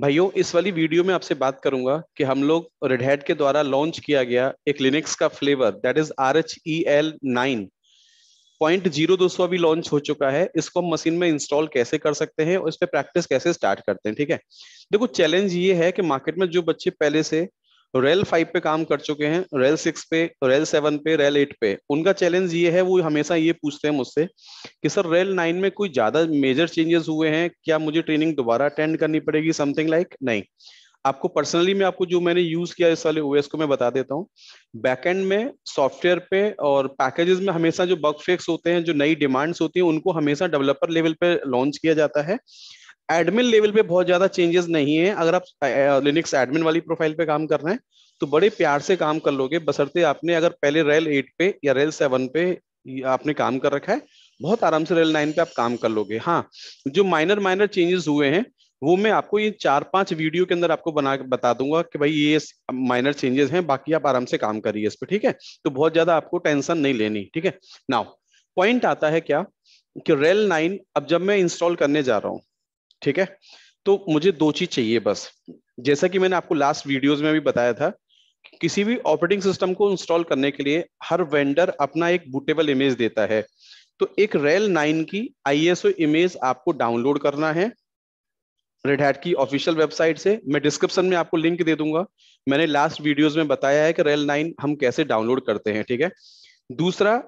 भाइयों इस वाली वीडियो में आपसे बात करूंगा कि हम लोग रेडहेड के द्वारा लॉन्च किया गया एक लिनक्स का flavour that is R H E L nine point zero दो सौ अभी लॉन्च हो चुका है इसको हम मशीन में इंस्टॉल कैसे कर सकते हैं और इस पर प्रैक्टिस कैसे स्टार्ट करते हैं ठीक है देखो चैलेंज ये है कि मार्केट में जो बच्चे पहले से रेल तो फाइव पे काम कर चुके हैं रेल सिक्स पे रेल सेवन पे रेल एट पे उनका चैलेंज ये है वो हमेशा ये पूछते हैं मुझसे कि सर रेल नाइन में कोई ज्यादा मेजर चेंजेस हुए हैं क्या मुझे ट्रेनिंग दोबारा अटेंड करनी पड़ेगी समथिंग लाइक like? नहीं आपको पर्सनली मैं आपको जो मैंने यूज किया इस वाले ओएस को मैं बता देता हूँ बैकएंड में सॉफ्टवेयर पे और पैकेजेस में हमेशा जो बग फिक्स होते हैं जो नई डिमांड्स होती हैं उनको हमेशा डेवलपर लेवल पे लॉन्च किया जाता है एडमिन लेवल पे बहुत ज्यादा चेंजेस नहीं है अगर आप लिनक्स एडमिन वाली प्रोफाइल पे काम कर रहे हैं तो बड़े प्यार से काम कर लोगे बसरते आपने अगर पहले रेल एट पे या रेल सेवन पे आपने काम कर रखा है बहुत आराम से रेल नाइन पे आप काम कर लोगे हाँ जो माइनर माइनर चेंजेस हुए हैं वो मैं आपको ये चार पांच वीडियो के अंदर आपको बना बता दूंगा कि भाई ये माइनर चेंजेस हैं बाकी आप आराम से काम करिए इस पर ठीक है तो बहुत ज्यादा आपको टेंशन नहीं लेनी ठीक है नाउ पॉइंट आता है क्या कि रेल नाइन अब जब मैं इंस्टॉल करने जा रहा हूँ ठीक है तो मुझे दो चीज चाहिए बस जैसा कि मैंने आपको लास्ट वीडियोस में भी बताया था किसी भी ऑपरेटिंग सिस्टम को इंस्टॉल करने के लिए हर वेंडर अपना एक बुटेबल इमेज देता है तो एक रेल नाइन की आईएसओ इमेज आपको डाउनलोड करना है रेड हैट की ऑफिशियल वेबसाइट से मैं डिस्क्रिप्शन में आपको लिंक दे दूंगा मैंने लास्ट वीडियोस में बताया है कि रेल नाइन हम कैसे डाउनलोड करते हैं ठीक है दूसरा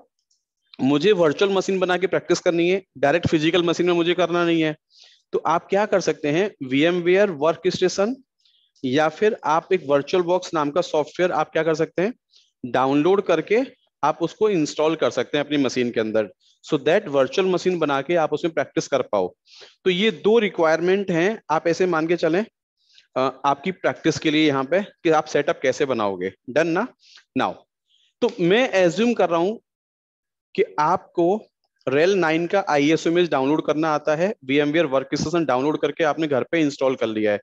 मुझे वर्चुअल मशीन बना के प्रैक्टिस करनी है डायरेक्ट फिजिकल मशीन में मुझे करना नहीं है तो आप क्या कर सकते हैं वीएमवेयर वर्क स्टेशन या फिर आप एक वर्चुअल बॉक्स नाम का सॉफ्टवेयर आप क्या कर सकते हैं डाउनलोड करके आप उसको इंस्टॉल कर सकते हैं अपनी मशीन के अंदर सो दैट वर्चुअल मशीन बना के आप उसमें प्रैक्टिस कर पाओ तो ये दो रिक्वायरमेंट हैं आप ऐसे मान के चलें आपकी प्रैक्टिस के लिए यहाँ पे कि आप सेटअप कैसे बनाओगे डन ना नाउ तो मैं एज्यूम कर रहा हूं कि आपको रेल नाइन का आई एस इमेज डाउनलोड करना आता है वीएमवीआर वर्क स्टेशन डाउनलोड करके आपने घर पे इंस्टॉल कर लिया है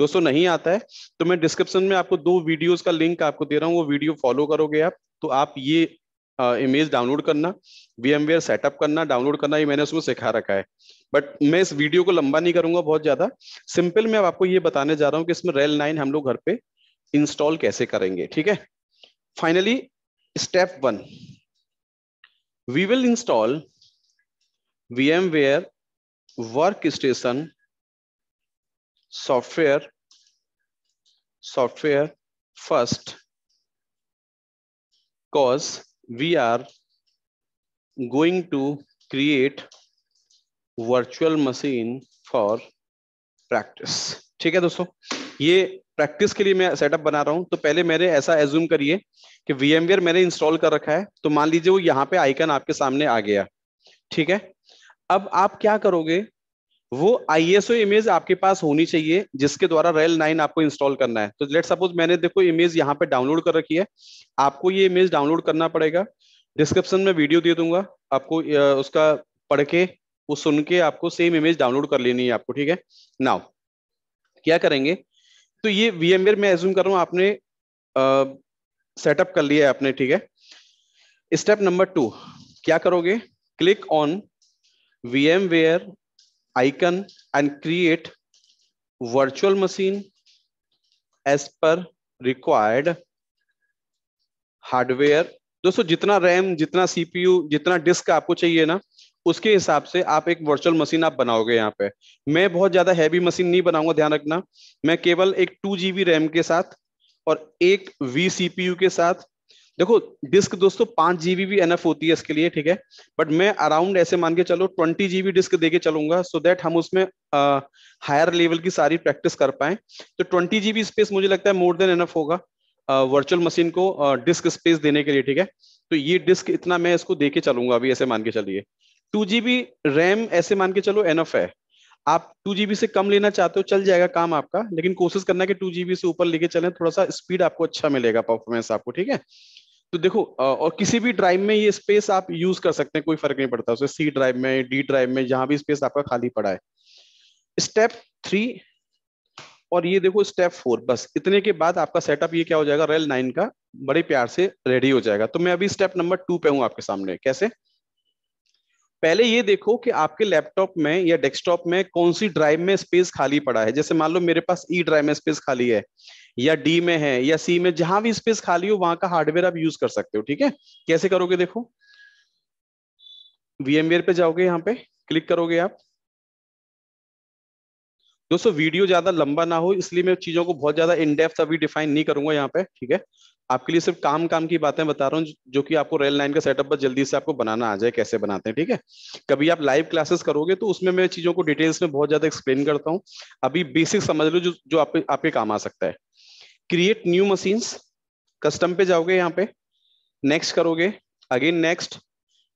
दोस्तों नहीं आता है तो मैं डिस्क्रिप्शन में आपको दो वीडियोस का लिंक आपको दे रहा हूँ वो वीडियो फॉलो करोगे आप तो आप ये इमेज डाउनलोड करना वीएमवीआर सेटअप करना डाउनलोड करना ये मैंने उसमें सिखा रखा है बट मैं इस वीडियो को लंबा नहीं करूंगा बहुत ज्यादा सिंपल मैं आपको ये बताने जा रहा हूँ कि इसमें रेल नाइन हम लोग घर पे इंस्टॉल कैसे करेंगे ठीक है finally step one we will install VMware workstation software software first cause we are going to create virtual machine for practice ठीक है दोस्तों ये प्रैक्टिस के लिए मैं सेटअप बना रहा हूं तो पहले मेरे ऐसा एज्यूम करिए कि वीएमवेयर मैंने इंस्टॉल कर रखा है तो मान लीजिए वो यहाँ पे आइकन आपके सामने आ गया ठीक है अब आप क्या करोगे वो आईएसओ इमेज आपके पास होनी चाहिए जिसके द्वारा रेल नाइन आपको इंस्टॉल करना है तो लेट सपोज मैंने देखो इमेज यहाँ पे डाउनलोड कर रखी है आपको ये इमेज डाउनलोड करना पड़ेगा डिस्क्रिप्शन में वीडियो दे दूंगा आपको उसका पढ़ के वो सुन के आपको सेम इमेज डाउनलोड कर लेनी है आपको ठीक है नाउ क्या करेंगे तो ये वीएमवेयर मैं एज्यूम कर रहा आपने सेटअप कर लिया है आपने ठीक है स्टेप नंबर टू क्या करोगे click on VMware icon and create virtual machine as per required hardware दोस्तों जितना रैम जितना सीपीयू जितना डिस्क आपको चाहिए ना उसके हिसाब से आप एक वर्चुअल मशीन आप बनाओगे यहाँ पे मैं बहुत ज्यादा हैवी मशीन नहीं बनाऊंगा ध्यान रखना मैं केवल एक टू बी रैम के साथ और एक वी यू के साथ देखो डिस्क दोस्तों पांच जीबी भी एनएफ होती है इसके लिए ठीक है बट मैं अराउंड ऐसे मान के चलो ट्वेंटी जीबी डिस्क दे के चलूंगा सो so दैट हम उसमें हायर लेवल की सारी प्रैक्टिस कर पाए तो ट्वेंटी जीबी स्पेस मुझे लगता है मोर देन एनएफ होगा वर्चुअल मशीन को डिस्क स्पेस देने के लिए ठीक है तो ये डिस्क इतना मैं इसको दे के चलूंगा अभी ऐसे मान के चलिए टू जीबी रैम ऐसे मान के चलो एनएफ है आप टू जीबी से कम लेना चाहते हो चल जाएगा काम आपका लेकिन कोशिश करना कि टू जीबी से ऊपर लेके चलें थोड़ा सा स्पीड आपको अच्छा मिलेगा परफॉर्मेंस आपको ठीक है तो देखो और किसी भी ड्राइव में ये स्पेस आप यूज कर सकते हैं कोई फर्क नहीं पड़ता उसे सी ड्राइव में डी ड्राइव में जहां भी स्पेस आपका खाली पड़ा है स्टेप थ्री और ये देखो स्टेप फोर बस इतने के बाद आपका सेटअप ये क्या हो जाएगा रेल नाइन का बड़े प्यार से रेडी हो जाएगा तो मैं अभी स्टेप नंबर टू पे हूं आपके सामने कैसे पहले ये देखो कि आपके लैपटॉप में या डेस्कटॉप में कौन सी ड्राइव में स्पेस खाली पड़ा है जैसे मान लो मेरे पास ई e ड्राइव में स्पेस खाली है या डी में है या सी में जहां भी स्पेस खाली हो वहां का हार्डवेयर आप यूज कर सकते हो ठीक है कैसे करोगे देखो वीएमवेयर पे जाओगे यहाँ पे क्लिक करोगे आप दोस्तों वीडियो ज्यादा लंबा ना हो इसलिए मैं चीजों को बहुत ज्यादा इन डेप्थ अभी डिफाइन नहीं करूंगा यहाँ पे ठीक है आपके लिए सिर्फ काम काम की बातें बता रहा हूँ जो कि आपको रेल लाइन का सेटअप बस जल्दी से आपको बनाना आ जाए कैसे बनाते हैं ठीक है कभी आप लाइव क्लासेस करोगे तो उसमें मैं चीजों को डिटेल्स में बहुत ज्यादा एक्सप्लेन करता हूँ अभी बेसिक समझ लो जो जो आप, आपके काम आ सकता है क्रिएट न्यू मशीन्स कस्टम पे जाओगे यहाँ पे नेक्स्ट करोगे अगेन नेक्स्ट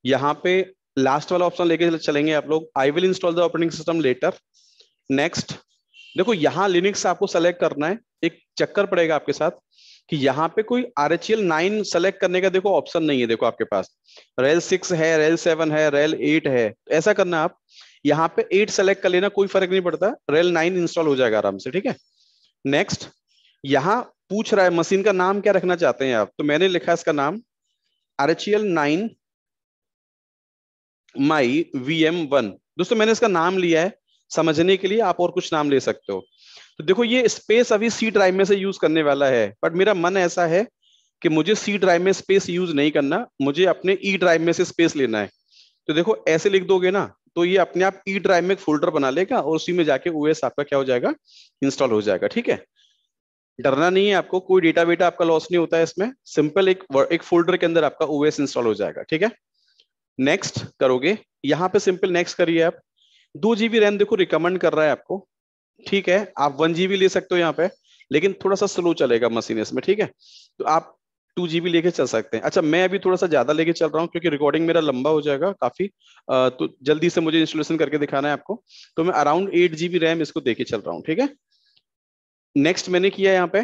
यहाँ पे लास्ट वाला ऑप्शन लेके चलेंगे आप लोग I will install the operating system later next देखो यहाँ लिनिक्स आपको सेलेक्ट करना है एक चक्कर पड़ेगा आपके साथ कि यहाँ पे कोई R H L nine select करने का देखो ऑप्शन नहीं है देखो आपके पास रेल सिक्स है रेल सेवन है रेल एट है ऐसा करना आप यहाँ पे एट सेलेक्ट कर लेना कोई फर्क नहीं पड़ता रेल नाइन इंस्टॉल हो जाएगा आराम से ठीक है नेक्स्ट यहाँ पूछ रहा है मशीन का नाम क्या रखना चाहते हैं आप तो मैंने लिखा इसका नाम R H L nine my V M one दोस्तों मैंने इसका नाम लिया है समझने के लिए आप और कुछ नाम ले सकते हो तो देखो ये स्पेस अभी सी ड्राइव में से यूज करने वाला है बट मेरा मन ऐसा है कि मुझे सी ड्राइव में स्पेस यूज नहीं करना मुझे अपने ई e ड्राइव में से स्पेस लेना है तो देखो ऐसे लिख दोगे ना तो ये अपने आप ई e ड्राइव में एक फोल्डर बना लेगा और उसी में जाके ओएस आपका क्या हो जाएगा इंस्टॉल हो जाएगा ठीक है डरना नहीं है आपको कोई डेटा वेटा आपका लॉस नहीं होता है इसमें सिंपल एक एक फोल्डर के अंदर आपका ओएस इंस्टॉल हो जाएगा ठीक है नेक्स्ट करोगे यहाँ पे सिंपल नेक्स्ट करिए आप दो जीबी रैम देखो रिकमेंड कर रहा है आपको ठीक है आप वन जीबी ले सकते हो यहाँ पे लेकिन थोड़ा सा स्लो चलेगा मशीन इसमें ठीक है तो आप टू जीबी लेके चल सकते हैं अच्छा मैं अभी थोड़ा सा ज्यादा लेके चल रहा हूँ क्योंकि रिकॉर्डिंग मेरा लंबा हो जाएगा काफी तो जल्दी से मुझे इंस्टॉलेशन करके दिखाना है आपको तो मैं अराउंड एट जीबी रैम इसको देके चल रहा हूँ ठीक है नेक्स्ट मैंने किया यहाँ पे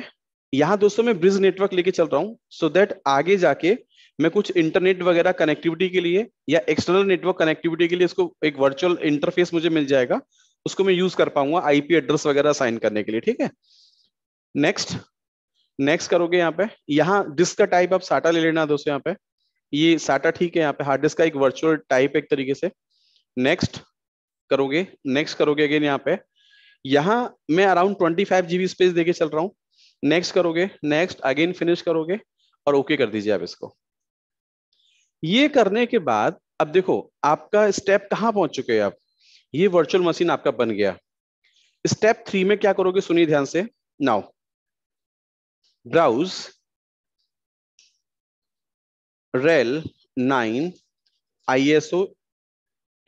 यहाँ दोस्तों मैं ब्रिज नेटवर्क लेके चल रहा हूँ सो दैट आगे जाके मैं कुछ इंटरनेट वगैरह कनेक्टिविटी के लिए या एक्सटर्नल नेटवर्क कनेक्टिविटी के लिए इसको एक वर्चुअल इंटरफेस मुझे मिल जाएगा उसको मैं यूज कर पाऊंगा आईपी एड्रेस वगैरह साइन करने के लिए ठीक है नेक्स्ट नेक्स्ट करोगे यहाँ पे यहाँ डिस्क का टाइप आप साटा ले लेना दोस्तों यहाँ पे ये साटा ठीक है यहाँ पे हार्ड डिस्क का एक वर्चुअल टाइप एक तरीके से नेक्स्ट करोगे नेक्स्ट करोगे अगेन यहाँ पे यहां मैं around twenty five GB space देके चल रहा हूं नेक्स्ट करोगे नेक्स्ट अगेन फिनिश करोगे और ओके okay कर दीजिए आप इसको ये करने के बाद अब देखो आपका स्टेप कहां पहुंच चुके हैं आप ये वर्चुअल मशीन आपका बन गया स्टेप थ्री में क्या करोगे सुनिए ध्यान से नाउ ब्राउज रेल nine ISO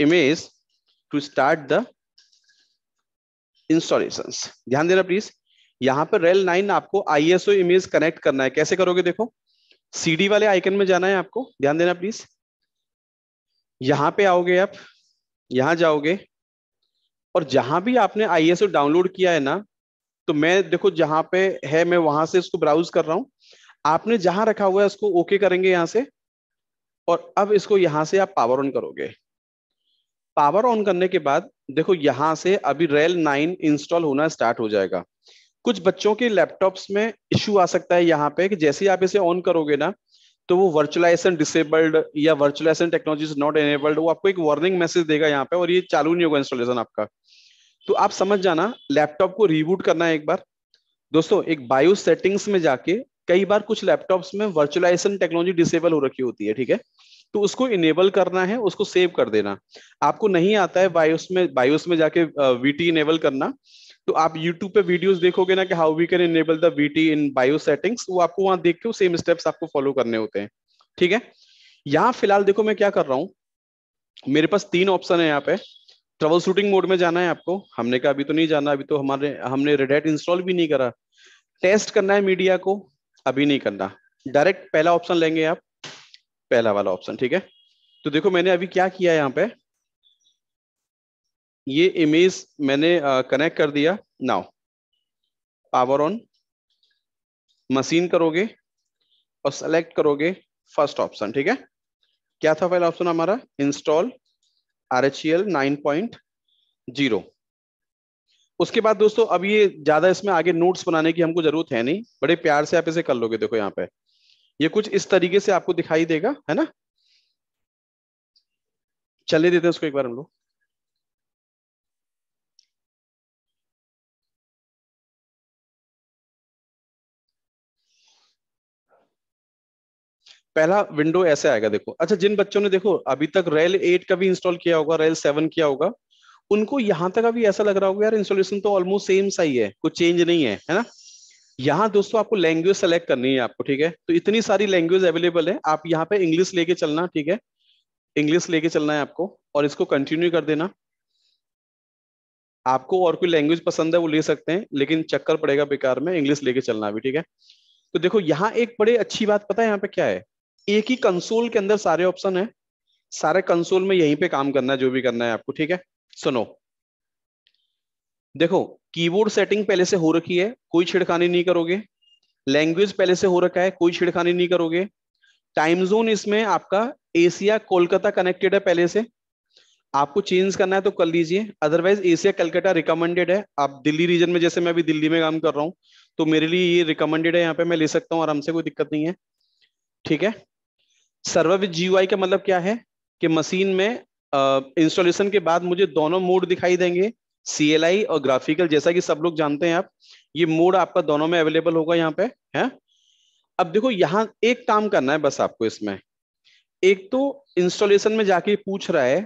image to start the installation ध्यान देना प्लीज यहां पर रेल नाइन आपको आईएसओ इमेज कनेक्ट करना है कैसे करोगे देखो सीडी वाले आइकन में जाना है आपको ध्यान देना प्लीज यहां पे आओगे आप यहां जाओगे और जहां भी आपने आईएसओ डाउनलोड किया है ना तो मैं देखो जहां पे है मैं वहां से इसको ब्राउज कर रहा हूं आपने जहां रखा हुआ है उसको ओके करेंगे यहां से और अब इसको यहां से आप पावर ऑन करोगे पावर ऑन करने के बाद देखो यहां से अभी रेल नाइन इंस्टॉल होना स्टार्ट हो जाएगा कुछ बच्चों के लैपटॉप्स में इश्यू आ सकता है यहाँ पे कि जैसे ही आप इसे ऑन करोगे ना तो वो वर्चुअलाइजेशन डिसेबल्ड या वर्चुअलाइजेशन टेक्नोलॉजी नॉट एनेबल्ड वो आपको एक वार्निंग मैसेज देगा यहाँ पे और ये चालू नहीं होगा इंस्टॉलेशन आपका तो आप समझ जाना लैपटॉप को रिबूट करना है एक बार दोस्तों एक बायो सेटिंग्स में जाके कई बार कुछ लैपटॉप्स में वर्चुअलाइजेशन टेक्नोलॉजी डिसेबल हो रखी होती है ठीक है तो उसको इनेबल करना है उसको सेव कर देना आपको नहीं आता है बायोस में बायोस में जाके वीटी इनेबल करना तो आप YouTube पे वीडियोस देखोगे ना कि how we can enable the T in BIOS settings वो आपको वहां देख के सेम स्टेप्स आपको फॉलो करने होते हैं ठीक है यहाँ फिलहाल देखो मैं क्या कर रहा हूँ मेरे पास तीन ऑप्शन है यहाँ पे ट्रबल शूटिंग मोड में जाना है आपको हमने कहा अभी तो नहीं जाना अभी तो हमारे हमने रेडेट इंस्टॉल भी नहीं करा टेस्ट करना है मीडिया को अभी नहीं करना डायरेक्ट पहला ऑप्शन लेंगे आप पहला वाला ऑप्शन ठीक है तो देखो मैंने अभी क्या किया यहाँ पे ये इमेज मैंने कनेक्ट uh, कर दिया नाउ पावर ऑन मशीन करोगे और सेलेक्ट करोगे फर्स्ट ऑप्शन ठीक है क्या था पहला ऑप्शन हमारा install R H L nine point zero उसके बाद दोस्तों अब ये ज्यादा इसमें आगे नोट्स बनाने की हमको जरूरत है नहीं बड़े प्यार से आप इसे कर लोगे देखो यहाँ पे ये कुछ इस तरीके से आपको दिखाई देगा है ना चले देते हैं उसको एक बार हम लोग पहला विंडो ऐसे आएगा देखो अच्छा जिन बच्चों ने देखो अभी तक रेल एट का भी इंस्टॉल किया होगा रेल सेवन किया होगा उनको यहां तक अभी ऐसा लग रहा होगा यार इंस्टॉलेशन तो ऑलमोस्ट सेम सा ही है कुछ चेंज नहीं है है ना यहाँ दोस्तों आपको लैंग्वेज सेलेक्ट करनी है आपको ठीक है तो इतनी सारी लैंग्वेज अवेलेबल है आप यहाँ पे इंग्लिश लेके चलना ठीक है इंग्लिश लेके चलना है आपको और इसको कंटिन्यू कर देना आपको और कोई लैंग्वेज पसंद है वो ले सकते हैं लेकिन चक्कर पड़ेगा बेकार में इंग्लिश लेके चलना अभी ठीक है तो देखो यहाँ एक बड़े अच्छी बात पता है यहाँ पे क्या है एक ही कंसोल के अंदर सारे ऑप्शन है सारे कंसोल में यहीं पे काम करना है जो भी करना है आपको ठीक है सुनो देखो कीबोर्ड सेटिंग पहले से हो रखी है कोई छिड़खानी नहीं करोगे लैंग्वेज पहले से हो रखा है कोई छिड़खानी नहीं करोगे टाइम जोन इसमें आपका एशिया कोलकाता कनेक्टेड है पहले से आपको चेंज करना है तो कर लीजिए अदरवाइज एशिया कलकत्ता रिकमेंडेड है आप दिल्ली रीजन में जैसे मैं अभी दिल्ली में काम कर रहा हूँ तो मेरे लिए ये रिकमेंडेड है यहाँ पे मैं ले सकता हूँ आराम से कोई दिक्कत नहीं है ठीक है सर्वर विद जी का मतलब क्या है कि मशीन में इंस्टॉलेशन के बाद मुझे दोनों मोड दिखाई देंगे सीएलआई और ग्राफिकल जैसा कि सब लोग जानते हैं आप ये मोड आपका दोनों में अवेलेबल होगा यहाँ पे है अब देखो यहाँ एक काम करना है बस आपको इसमें एक तो इंस्टॉलेशन में जाके पूछ रहा है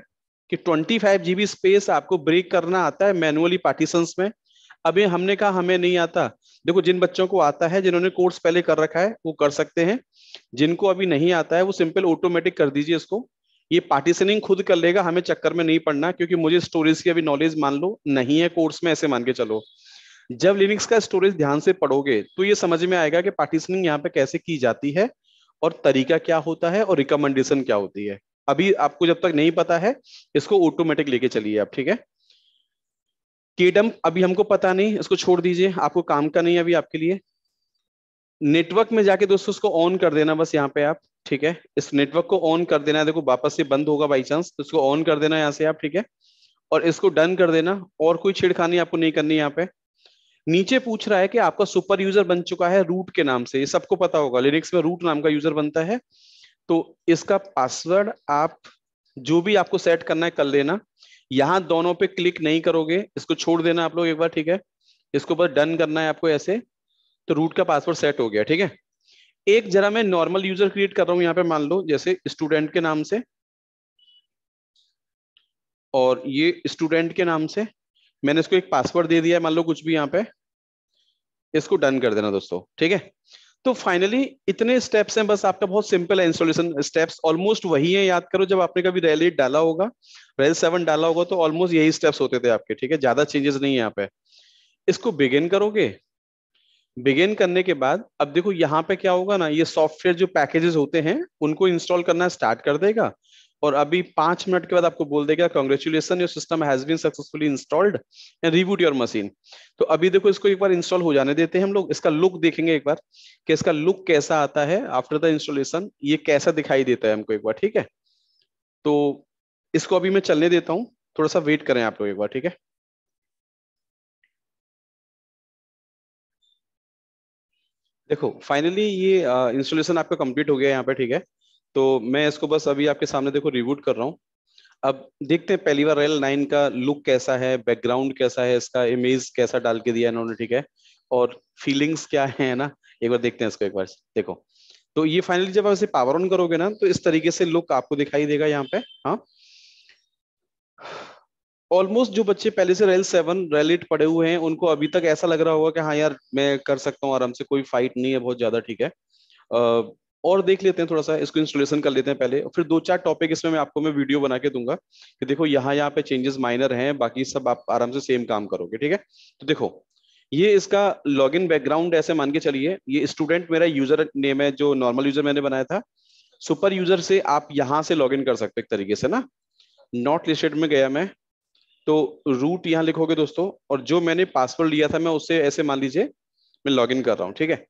कि ट्वेंटी फाइव जीबी स्पेस आपको ब्रेक करना आता है मैनुअली पार्टीशन में अभी हमने कहा हमें नहीं आता देखो जिन बच्चों को आता है जिन्होंने कोर्स पहले कर रखा है वो कर सकते हैं जिनको अभी नहीं आता है वो सिंपल ऑटोमेटिक कर दीजिए इसको ये पार्टीशनिंग खुद कर लेगा हमें चक्कर में नहीं पड़ना क्योंकि मुझे स्टोरेज की अभी नॉलेज मान लो नहीं है कोर्स में ऐसे मान के चलो जब लिनिक्स का स्टोरेज ध्यान से पढ़ोगे तो ये समझ में आएगा कि पार्टीशनिंग यहाँ पे कैसे की जाती है और तरीका क्या होता है और रिकमेंडेशन क्या होती है अभी आपको जब तक नहीं पता है इसको ऑटोमेटिक लेके चलिए आप ठीक है केडम अभी हमको पता नहीं इसको छोड़ दीजिए आपको काम का नहीं अभी आपके लिए नेटवर्क में जाके दोस्तों उसको ऑन कर देना बस यहाँ पे आप ठीक है इस नेटवर्क को ऑन कर देना है देखो वापस से बंद होगा बाई चांस उसको ऑन कर देना यहाँ से आप ठीक है और इसको डन कर देना और कोई छेड़खानी आपको नहीं करनी यहाँ पे नीचे पूछ रहा है कि आपका सुपर यूजर बन चुका है रूट के नाम से ये सबको पता होगा लिनिक्स में रूट नाम का यूजर बनता है तो इसका पासवर्ड आप जो भी आपको सेट करना है कर लेना यहां दोनों पे क्लिक नहीं करोगे इसको छोड़ देना आप लोग एक बार ठीक है इसको बस डन करना है आपको ऐसे तो रूट का पासवर्ड सेट हो गया ठीक है एक जरा मैं नॉर्मल यूजर क्रिएट कर रहा हूं यहाँ पे मान लो जैसे स्टूडेंट के नाम से और ये स्टूडेंट के नाम से मैंने इसको एक पासवर्ड दे दिया मान लो कुछ भी यहाँ पे इसको डन कर देना दोस्तों ठीक है तो फाइनली इतने स्टेप्स हैं बस आपका बहुत सिंपल है इंस्टॉलेशन स्टेप्स ऑलमोस्ट वही है याद करो जब आपने कभी रेल एट डाला होगा रेल सेवन डाला होगा तो ऑलमोस्ट यही स्टेप्स होते थे आपके ठीक है ज्यादा चेंजेस नहीं है यहाँ पे इसको बिगिन करोगे बिगेन करने के बाद अब देखो यहाँ पे क्या होगा ना ये सॉफ्टवेयर जो पैकेजेस होते हैं उनको इंस्टॉल करना स्टार्ट कर देगा और अभी पांच मिनट के बाद आपको बोल देगा congratulation your system has been successfully installed and reboot your machine तो अभी देखो इसको एक बार इंस्टॉल हो जाने देते हैं हम लोग इसका लुक देखेंगे एक बार कि इसका लुक कैसा आता है आफ्टर द इंस्टॉलेशन ये कैसा दिखाई देता है हमको एक बार ठीक है तो इसको अभी मैं चलने देता हूँ थोड़ा सा वेट करें आप लोग एक बार ठीक है देखो फाइनली ये इंस्टॉलेशन आपका कंप्लीट हो गया यहाँ पे ठीक है तो मैं इसको बस अभी आपके सामने देखो रिबूट कर रहा हूँ अब देखते हैं पहली बार रेल नाइन का लुक कैसा है बैकग्राउंड कैसा है इसका इमेज कैसा डाल के दिया इन्होंने ठीक है और फीलिंग्स क्या है ना एक बार देखते हैं इसको एक बार देखो तो ये फाइनली जब आप इसे पावर ऑन करोगे ना तो इस तरीके से लुक आपको दिखाई देगा यहाँ पे हाँ ऑलमोस्ट जो बच्चे पहले से रेल सेवन रेल एट पड़े हुए हैं उनको अभी तक ऐसा लग रहा होगा कि हाँ यार मैं कर सकता हूँ आराम से कोई फाइट नहीं है बहुत ज्यादा ठीक है और देख लेते हैं थोड़ा सा इसको इंस्टॉलेशन कर लेते हैं पहले फिर दो चार टॉपिक इसमें मैं आपको मैं वीडियो बना के दूंगा कि देखो यहाँ यहाँ पे चेंजेस माइनर हैं बाकी सब आप आराम से सेम काम करोगे ठीक है तो देखो ये इसका लॉगिन बैकग्राउंड ऐसे मान के चलिए ये स्टूडेंट मेरा यूजर नेम है जो नॉर्मल यूजर मैंने बनाया था सुपर यूजर से आप यहाँ से लॉग कर सकते एक तरीके से ना नॉट लिस्टेड में गया मैं तो रूट यहाँ लिखोगे दोस्तों और जो मैंने पासवर्ड लिया था मैं उससे ऐसे मान लीजिए मैं लॉगिन कर रहा हूँ ठीक है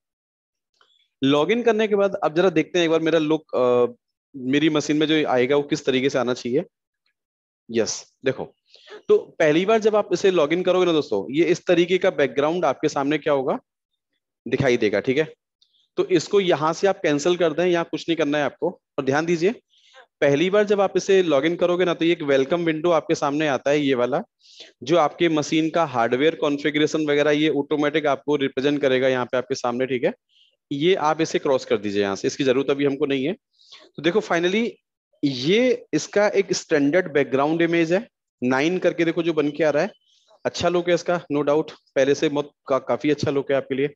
लॉगिन करने के बाद अब जरा देखते हैं एक बार मेरा लुक आ, मेरी मशीन में जो आएगा वो किस तरीके से आना चाहिए यस देखो तो पहली बार जब आप इसे लॉगिन करोगे ना दोस्तों ये इस तरीके का बैकग्राउंड आपके सामने क्या होगा दिखाई देगा ठीक है तो इसको यहां से आप कैंसिल कर दें यहाँ कुछ नहीं करना है आपको और ध्यान दीजिए पहली बार जब आप इसे लॉग इन करोगे ना तो ये एक वेलकम विंडो आपके सामने आता है ये वाला जो आपके मशीन का हार्डवेयर कॉन्फ़िगरेशन वगैरह ये ऑटोमेटिक आपको रिप्रेजेंट करेगा यहाँ पे आपके सामने ठीक है ये आप इसे क्रॉस कर दीजिए यहाँ से इसकी जरूरत अभी हमको नहीं है तो देखो फाइनली ये इसका एक स्टैंडर्ड बैकग्राउंड इमेज है नाइन करके देखो जो बन के आ रहा है अच्छा लुक है इसका नो no डाउट पहले से बहुत का, काफी अच्छा लुक है आपके लिए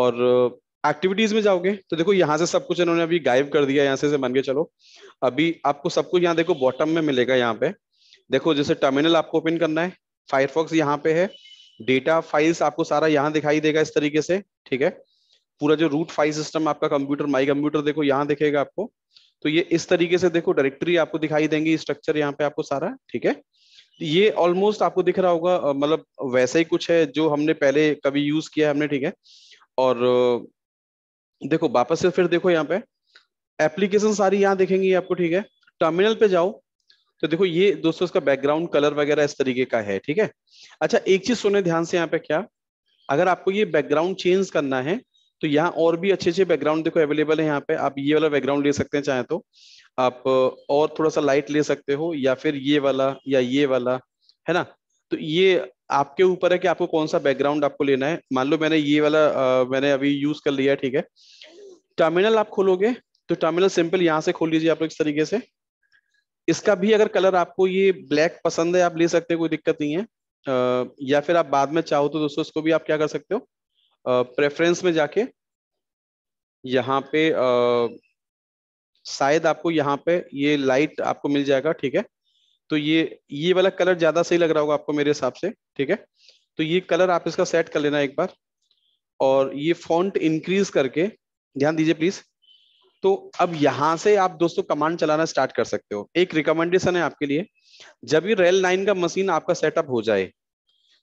और एक्टिविटीज में जाओगे तो देखो यहाँ से सब कुछ इन्होंने अभी गायब कर दिया यहाँ से मान के चलो अभी आपको सब कुछ यहाँ देखो बॉटम में मिलेगा यहाँ पे देखो जैसे टर्मिनल आपको ओपन करना है फायरफॉक्स यहाँ पे है डेटा फाइल्स आपको सारा यहाँ दिखाई देगा इस तरीके से ठीक है पूरा जो रूट फाइल सिस्टम आपका कंप्यूटर माई कंप्यूटर देखो यहाँ दिखेगा आपको तो ये इस तरीके से देखो डायरेक्टरी आपको दिखाई देंगी स्ट्रक्चर यहाँ पे आपको सारा ठीक है ये ऑलमोस्ट आपको दिख रहा होगा मतलब वैसा ही कुछ है जो हमने पहले कभी यूज किया है हमने ठीक है और देखो वापस से फिर देखो यहाँ पे एप्लीकेशन सारी यहाँ देखेंगे आपको ठीक है टर्मिनल पे जाओ तो देखो ये दोस्तों इसका बैकग्राउंड कलर वगैरह इस तरीके का है ठीक है अच्छा एक चीज सुने ध्यान से यहाँ पे क्या अगर आपको ये बैकग्राउंड चेंज करना है तो यहाँ और भी अच्छे अच्छे बैकग्राउंड देखो अवेलेबल है यहाँ पे आप ये वाला बैकग्राउंड ले सकते हैं चाहे तो आप और थोड़ा सा लाइट ले सकते हो या फिर ये वाला या ये वाला है ना तो ये आपके ऊपर है कि आपको कौन सा बैकग्राउंड आपको लेना है मान लो मैंने ये वाला आ, मैंने अभी यूज कर लिया ठीक है टर्मिनल आप खोलोगे तो टर्मिनल सिंपल यहाँ से खोल लीजिए आप लोग इस तरीके से इसका भी अगर कलर आपको ये ब्लैक पसंद है आप ले सकते हैं कोई दिक्कत नहीं है आ, या फिर आप बाद में चाहो तो दोस्तों इसको भी आप क्या कर सकते हो प्रेफरेंस में जाके यहाँ पे आ, शायद आपको यहाँ पे ये लाइट आपको मिल जाएगा ठीक है तो ये ये वाला कलर ज्यादा सही लग रहा होगा आपको मेरे हिसाब से ठीक है तो ये कलर आप इसका सेट कर लेना एक बार और ये फॉन्ट इंक्रीज करके ध्यान दीजिए प्लीज तो अब यहां से आप दोस्तों कमांड चलाना स्टार्ट कर सकते हो एक रिकमेंडेशन है आपके लिए जब ये रेल लाइन का मशीन आपका सेटअप हो जाए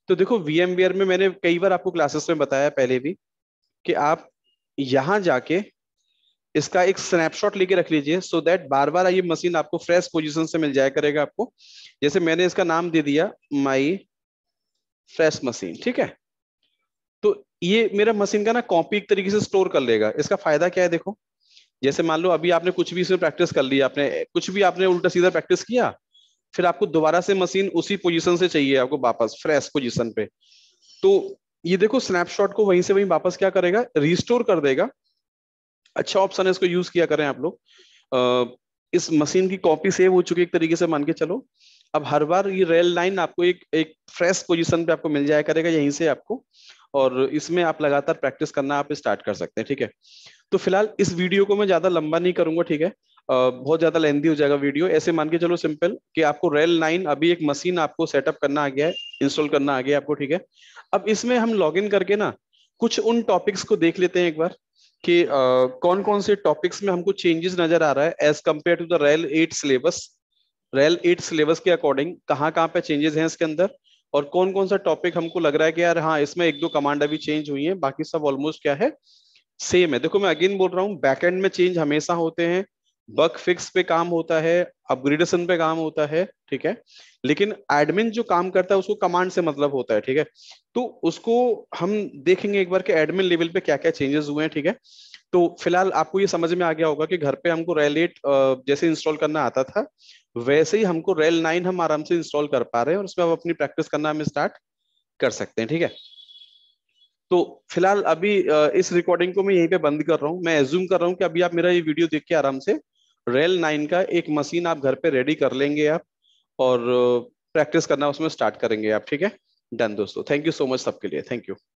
तो देखो वी में मैंने कई बार आपको क्लासेस में बताया पहले भी कि आप यहां जाके इसका एक स्नैपशॉट लेके रख लीजिए सो दैट बार बार ये मशीन आपको फ्रेश पोजिशन से मिल जाया करेगा आपको जैसे मैंने इसका नाम दे दिया माई फ्रेश मशीन ठीक है तो ये मेरा मशीन का ना कॉपी एक तरीके से स्टोर कर लेगा इसका फायदा क्या है देखो जैसे मान लो अभी आपने कुछ भी इसमें प्रैक्टिस कर लिया आपने कुछ भी आपने उल्टा सीधा प्रैक्टिस किया फिर आपको दोबारा से मशीन उसी पोजीशन से चाहिए आपको वापस फ्रेश पोजीशन पे तो ये देखो स्नैपशॉट को वहीं से वहीं वापस क्या करेगा रिस्टोर कर देगा अच्छा ऑप्शन है इसको यूज किया करें आप लोग इस मशीन की कॉपी सेव हो चुकी है एक तरीके से मान के चलो अब हर बार ये रेल लाइन आपको एक एक फ्रेश पोजीशन पे आपको मिल जाया करेगा यहीं से आपको और इसमें आप लगातार प्रैक्टिस करना आप स्टार्ट कर सकते हैं ठीक है तो फिलहाल इस वीडियो को मैं ज्यादा लंबा नहीं करूंगा ठीक है बहुत ज्यादा लेंदी हो जाएगा वीडियो ऐसे मान के चलो सिंपल कि आपको रेल लाइन अभी एक मशीन आपको सेटअप करना आ गया है इंस्टॉल करना आ गया आपको ठीक है अब इसमें हम लॉग इन करके ना कुछ उन टॉपिक्स को देख लेते हैं एक बार कि कौन कौन से टॉपिक्स में हमको चेंजेस नजर आ रहा है as compare to the rail eight syllabus rail eight syllabus के अकॉर्डिंग कहाँ कहाँ पे चेंजेस हैं इसके अंदर और कौन कौन सा टॉपिक हमको लग रहा है कि यार हाँ इसमें एक दो कमांड अभी चेंज हुई है बाकी सब ऑलमोस्ट क्या है सेम है देखो मैं अगेन बोल रहा हूँ बैकएंड में चेंज हमेशा होते हैं बग फिक्स पे काम होता है अपग्रेडेशन पे काम होता है ठीक है लेकिन एडमिन जो काम करता है उसको कमांड से मतलब होता है ठीक है तो उसको हम देखेंगे एक बार कि एडमिन लेवल पे क्या क्या चेंजेस हुए हैं ठीक है तो फिलहाल आपको ये समझ में आ गया होगा कि घर पे हमको रेल एट जैसे इंस्टॉल करना आता था वैसे ही हमको रेल नाइन हम आराम से इंस्टॉल कर पा रहे हैं और उसमें हम अपनी प्रैक्टिस करना हम स्टार्ट कर सकते हैं ठीक है तो फिलहाल अभी इस रिकॉर्डिंग को मैं यहीं पे बंद कर रहा हूँ मैं एज्यूम कर रहा हूँ कि अभी आप मेरा ये वीडियो देख के आराम से रेल नाइन का एक मशीन आप घर पे रेडी कर लेंगे आप और प्रैक्टिस uh, करना उसमें स्टार्ट करेंगे आप ठीक है डन दोस्तों थैंक यू सो मच सबके लिए थैंक यू